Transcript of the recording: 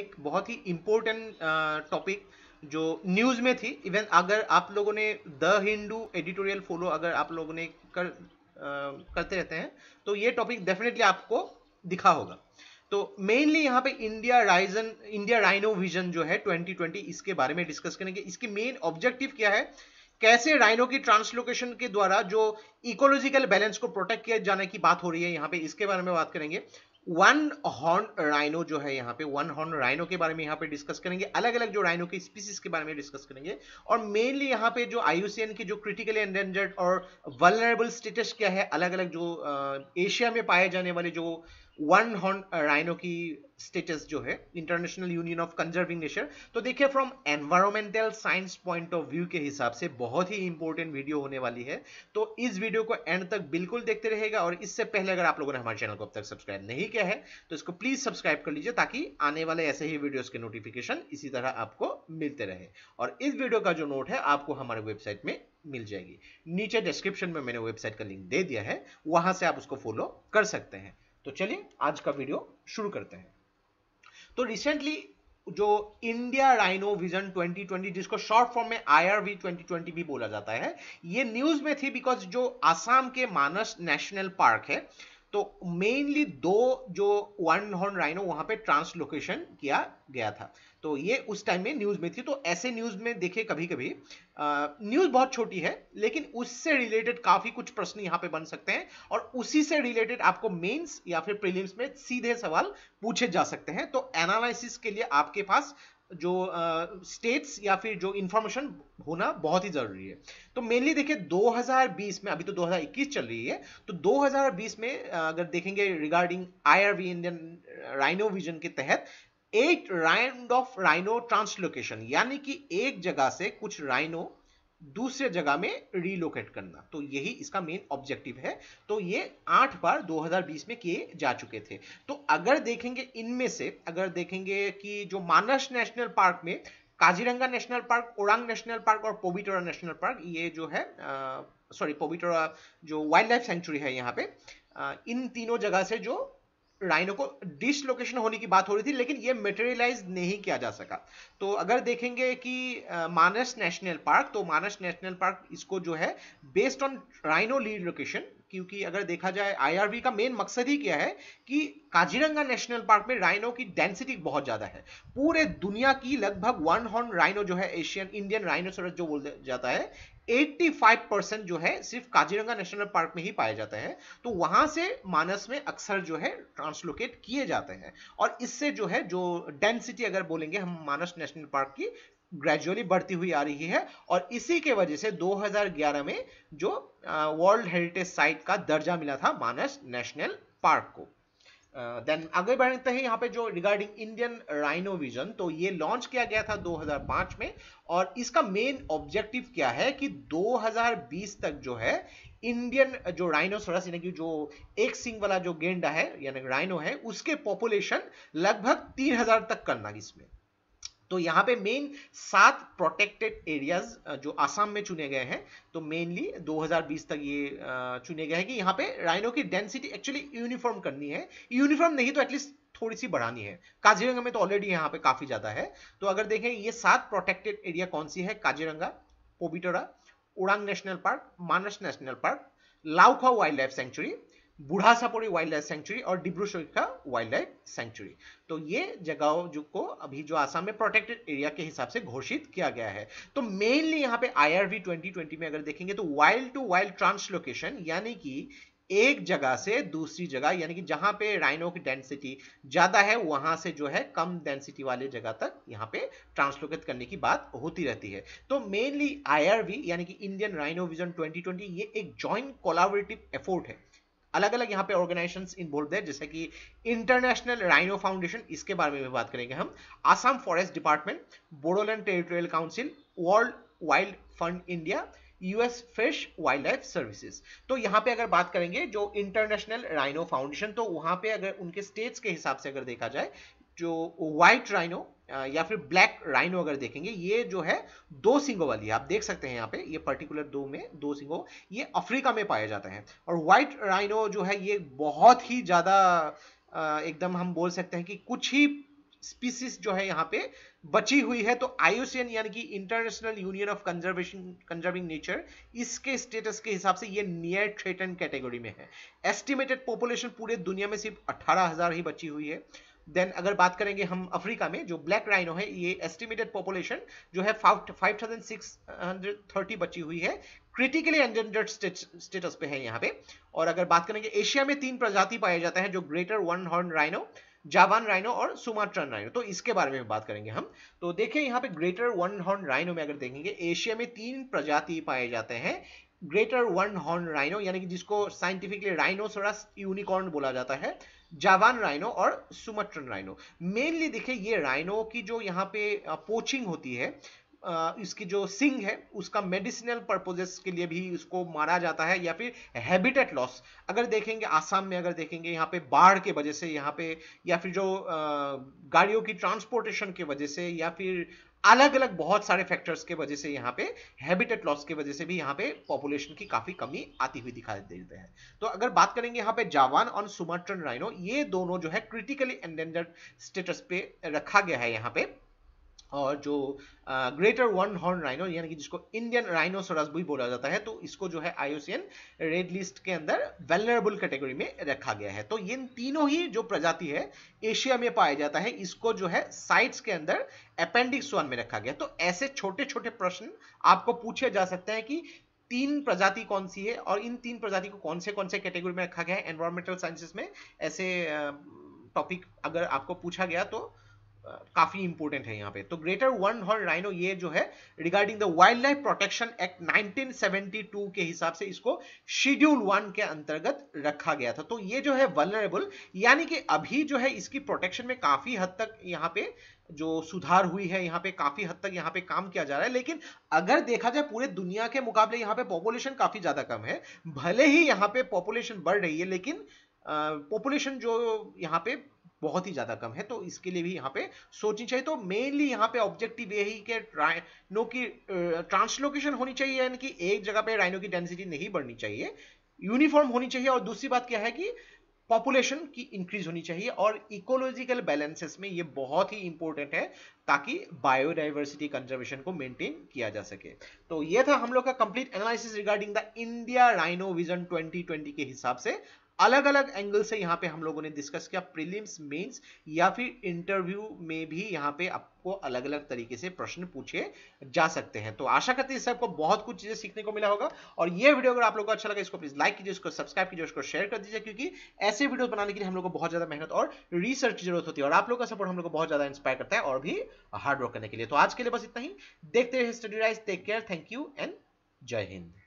एक बहुत ही इम्पोर्टेंट टॉपिक जो न्यूज़ में थी इवन अगर आप लोगों ने द हिंदू एडिटोरियल फॉलो अगर आप लोगों ने कर आ, करते रहते हैं तो ये टॉपिक डेफिनेटली आपको दिखा होगा तो मेनली यहाँ पे इंडिया राइजन इंडिया राइनो विजन जो है 2020 इसके बारे में डिस्कस करेंगे इसके मेन ऑब्जेक्टिव क्या है कैसे राइनो की ट्रांसलोकेशन के द्वारा जो इकोलॉजिकल बैलेंस को प्रोटेक्ट किया जाने की बात हो रही है यहाँ पे इसके बारे में बात करेंगे वन हॉर्न राइनो जो है यहाँ पे वन हॉर्न राइनो के बारे में यहाँ पे डिस्कस करेंगे अलग अलग जो राइनो की स्पीसीज के बारे में डिस्कस करेंगे और मेनली यहाँ पे जो आयुसीएन की जो क्रिटिकली एंडेंजर्ड और वलरेबल स्टेटस क्या है अलग अलग जो एशिया में पाए जाने वाले जो वन हॉर्न राइनो की स्टेटस जो है international union of conserving nature तो देखिए from environmental science point of view के हिसाब से बहुत ही इंपॉर्टेंट वीडियो होने वाली है तो इस वीडियो को एंड तक बिल्कुल देखते रहेगा और इससे पहले अगर आप लोगों ने हमारे चैनल को अब तक सब्सक्राइब नहीं किया है तो इसको प्लीज सब्सक्राइब कर लीजिए ताकि आने वाले ऐसे ही वीडियोज के नोटिफिकेशन इसी तरह आपको मिलते रहे और इस वीडियो का जो नोट है आपको हमारे वेबसाइट में मिल जाएगी नीचे डिस्क्रिप्शन में मैंने वेबसाइट का लिंक दे दिया है वहां से आप उसको फॉलो कर सकते हैं तो चलिए आज का वीडियो शुरू करते हैं तो रिसेंटली जो इंडिया राइनो विजन 2020 जिसको शॉर्ट फॉर्म में आईआरवी 2020 भी बोला जाता है ये न्यूज में थी बिकॉज जो आसाम के मानस नेशनल पार्क है तो मेनली दो जो वन हॉर्न राइनो वहां पे ट्रांसलोकेशन किया गया था तो ये उस टाइम में न्यूज में थी तो ऐसे न्यूज में देखे कभी कभी न्यूज बहुत छोटी है लेकिन उससे रिलेटेड काफी कुछ प्रश्न यहाँ पे बन सकते हैं और उसी से रिलेटेड आपको मेंस या फिर प्रीलिम्स में सीधे सवाल पूछे जा सकते हैं तो एनालिसिस के लिए आपके पास जो स्टेट्स uh, या फिर जो इंफॉर्मेशन होना बहुत ही ज़रूरी है तो मेनली देखिए 2020 में अभी तो 2021 चल रही है तो 2020 में अगर देखेंगे regarding IRV Indian rhino vision के तहत एक राइंड ऑफ राइनो ट्रांसलोकेशन यानी कि एक जगह से कुछ राइनो दूसरे जगह में रिलोकेट करना तो यही इसका मेन ऑब्जेक्टिव है तो ये आठ बार 2020 में किए जा चुके थे तो अगर देखेंगे इनमें से अगर देखेंगे कि जो मानस नेशनल पार्क में Kaziranga national park Orang national park और पोबिटोरा नेशनल पार्क ये जो है सॉरी पोबिटोरा जो वाइल्ड लाइफ सेंचुरी है यहाँ पे आ, इन तीनों जगह से जो राइनो को डिसलोकेशन होने की बात हो रही थी लेकिन ये मेटेरियलाइज नहीं किया जा सका तो अगर देखेंगे कि मानस नेशनल पार्क तो मानस नेशनल पार्क इसको जो है based on rhino lead location क्योंकि अगर देखा जाए आईआरबी का मेन मकसद ही क्या है कि काजीरंगा नेशनल पार्क में राइनो की डेंसिटी बहुत ज्यादा है पूरे दुनिया की लगभग वन हॉर्न राइनो जो है एशियन इंडियन राइनोसोरस जो बोल जाता है 85 परसेंट जो है सिर्फ काजीरंगा नेशनल पार्क में ही पाए जाते हैं तो वहां से मानस में अक्सर जो है ट्रांसलोकेट किए जाते हैं और इससे जो है जो डेंसिटी अगर बोलेंगे हम मानस नेशनल पार्क की ग्रेजुअली बढ़ती हुई आ रही है और इसी के वजह से 2011 में जो वर्ल्ड हेरिटेज साइट का दर्जा मिला था मानस नेशनल पार्क को देन uh, आगे बढ़ते हैं यहाँ पे जो रिगार्डिंग इंडियन राइनो विजन तो ये लॉन्च किया गया था 2005 में और इसका मेन ऑब्जेक्टिव क्या है कि 2020 तक जो है इंडियन जो राइनोसोरस यानी कि जो एक सिंग वाला जो गेंडा है यानी राइनो है उसके पॉपुलेशन लगभग 3000 तक करना इसमें तो यहाँ पे मेन सात प्रोटेक्टेड एरियाज जो आसाम में चुने गए हैं तो मेनली 2020 तक ये चुने गए हैं कि यहाँ पे राइनो की डेंसिटी एक्चुअली यूनिफॉर्म करनी है यूनिफॉर्म नहीं तो एटलीस्ट थोड़ी सी बढ़ानी है काजीरंगा में तो ऑलरेडी यहाँ पे काफी ज्यादा है तो अगर देखें ये सात प्रोटेक्टेड एरिया कौन सी है Kaziranga Pobitora Orang national park Manas national park Laokhowa wildlife sanctuary Burachapori wild wildlife century और डिब्रू का वाइल्ड लाइफ सेंचुरी तो ये जगहों जो को अभी जो आसाम में प्रोटेक्टेड एरिया के हिसाब से घोषित किया गया है तो मेनली यहाँ पे आईआरवी 2020 में अगर देखेंगे तो वाइल्ड टू वाइल्ड ट्रांसलोकेशन यानी कि एक जगह से दूसरी जगह यानी कि जहां पे राइनो की डेंसिटी ज्यादा है वहां से जो है कम डेंसिटी वाले जगह तक यहाँ पे ट्रांसलोकेट करने की बात होती रहती है तो मेनली आईआरवी यानी कि इंडियन राइनो विजन 2020 ये एक जॉइंट कोलाबोरेटिव एफोर्ट है अलग अलग यहाँ पे ऑर्गेनाइजेशन इन्वॉल्व है जैसे कि इंटरनेशनल राइनो फाउंडेशन इसके बारे में भी बात करेंगे हम Assam forest department Bodoland territorial council world wild fund India US fish wildlife services तो यहाँ पे अगर बात करेंगे जो इंटरनेशनल राइनो फाउंडेशन तो वहां पे अगर उनके स्टेट्स के हिसाब से अगर देखा जाए जो व्हाइट राइनो या फिर ब्लैक राइनो अगर देखेंगे ये जो है दो सिंगो वाली है आप देख सकते हैं यहाँ पे ये पर्टिकुलर दो में दो सिंगो ये अफ्रीका में पाए जाते हैं और व्हाइट राइनो जो है ये बहुत ही ज़्यादा एकदम हम बोल सकते हैं कि कुछ ही स्पीसीज जो है यहाँ पे बची हुई है तो आईयूसीएन यानी कि international union of conservation conserving nature इसके स्टेटस के हिसाब से ये नियर थ्रेटन कैटेगरी में है एस्टिमेटेड पॉपुलेशन पूरे दुनिया में सिर्फ 18,000 ही बची हुई है देन अगर बात करेंगे हम अफ्रीका में जो ब्लैक राइनो है ये एस्टिमेटेड पॉपुलेशन जो है five thousand six hundred thirty बची हुई है क्रिटिकली एंडेंडर्ड स्टेटस पे है यहाँ पे और अगर बात करेंगे एशिया में तीन प्रजाति पाए जाते हैं जो greater one horn rhino Javan rhino और सुमाट्रन राइनो तो इसके बारे में बात करेंगे हम तो देखिए यहाँ पे ग्रेटर वन हॉर्न राइनो में अगर देखेंगे एशिया में तीन प्रजाति पाए जाते हैं ग्रेटर वन हॉर्न राइनो यानी कि जिसको साइंटिफिकली राइनोसोरस यूनिकॉर्न बोला जाता है जावान राइनो और सुमट्रन राइनो मेनली देखिए ये राइनो की जो यहाँ पे पोचिंग होती है इसकी जो सिंग है उसका मेडिसिनल पर्पोजेस के लिए भी उसको मारा जाता है या फिर हैबिटेट लॉस अगर देखेंगे आसाम में अगर देखेंगे यहाँ पे बाढ़ के वजह से यहाँ पे या फिर जो गाड़ियों की ट्रांसपोर्टेशन के वजह से या फिर अलग अलग बहुत सारे फैक्टर्स के वजह से यहाँ पे हैबिटेट लॉस की वजह से भी यहाँ पे पॉपुलेशन की काफी कमी आती हुई दिखाई देते हैं तो अगर बात करेंगे यहाँ पे जावान और सुमाट्रन राइनो ये दोनों जो है क्रिटिकली एंडेंजर्ड स्टेटस पे रखा गया है यहाँ पे और जो ग्रेटर वन हॉर्न राइनो यानी कि जिसको इंडियन राइनोसोरस भी बोला जाता है तो इसको जो है आईओसीएन रेड लिस्ट के अंदर वेलनरेबल कैटेगरी में रखा गया है तो इन तीनों ही जो प्रजाति है एशिया में पाया जाता है इसको जो है साइट्स के अंदर अपेंडिक्स वन में रखा गया तो ऐसे छोटे छोटे प्रश्न आपको पूछे जा सकते हैं कि तीन प्रजाति कौन सी है और इन तीन प्रजाति को कौन से कौन से कैटेगरी में रखा गया है एनवायरमेंटल साइंसेस में ऐसे टॉपिक अगर आपको पूछा गया तो काफी इंपोर्टेंट है यहाँ पे तो ग्रेटर वन हॉर्न राइनो ये जो है regarding the wildlife protection act 1972 के हिसाब से इसको शेड्यूल वन के अंतर्गत रखा गया था तो ये जो है वनरेबल यानी कि अभी जो है इसकी प्रोटेक्शन में काफी हद तक यहाँ पे जो सुधार हुई है यहाँ पे काफी हद तक यहाँ पे काम किया जा रहा है लेकिन अगर देखा जाए पूरे दुनिया के मुकाबले यहाँ पे पॉपुलेशन काफी ज्यादा कम है भले ही यहाँ पे पॉपुलेशन बढ़ रही है लेकिन पॉपुलेशन जो यहाँ पे बहुत ही ज्यादा कम है तो इसके लिए भी यहाँ पे सोचनी चाहिए तो मेनली यहाँ पे ऑब्जेक्टिव यही कि राइनो की ट्रांसलोकेशन होनी चाहिए यानी कि एक जगह पे राइनो की डेंसिटी नहीं बढ़नी चाहिए यूनिफॉर्म होनी चाहिए और दूसरी बात क्या है कि पॉपुलेशन की इंक्रीज होनी चाहिए और इकोलॉजिकल बैलेंसेस में ये बहुत ही इंपॉर्टेंट है ताकि बायोडाइवर्सिटी कंजर्वेशन को मेंटेन किया जा सके तो ये था हम लोग का complete analysis regarding the India rhino vision 2020 के हिसाब से अलग अलग एंगल से यहाँ पे हम लोगों ने डिस्कस किया प्रीलिम्स मेंस या फिर इंटरव्यू में भी यहाँ पे आपको अलग अलग तरीके से प्रश्न पूछे जा सकते हैं तो आशा करते हैं सबको आपको बहुत कुछ चीजें सीखने को मिला होगा और ये वीडियो अगर आप लोगों को अच्छा लगा इसको प्लीज लाइक कीजिए इसको सब्सक्राइब कीजिए इसको शेयर कर दीजिए क्योंकि ऐसे वीडियो बनाने के लिए हम लोग को बहुत ज्यादा मेहनत और रिसर्च की जरूरत होती है और आप लोग का सपोर्ट हम लोग को बहुत ज्यादा इंस्पायर करता है और भी हार्ड वर्क करने के लिए तो आज के लिए बस इतना ही देखते रहे study rise take care thank you and Jai Hind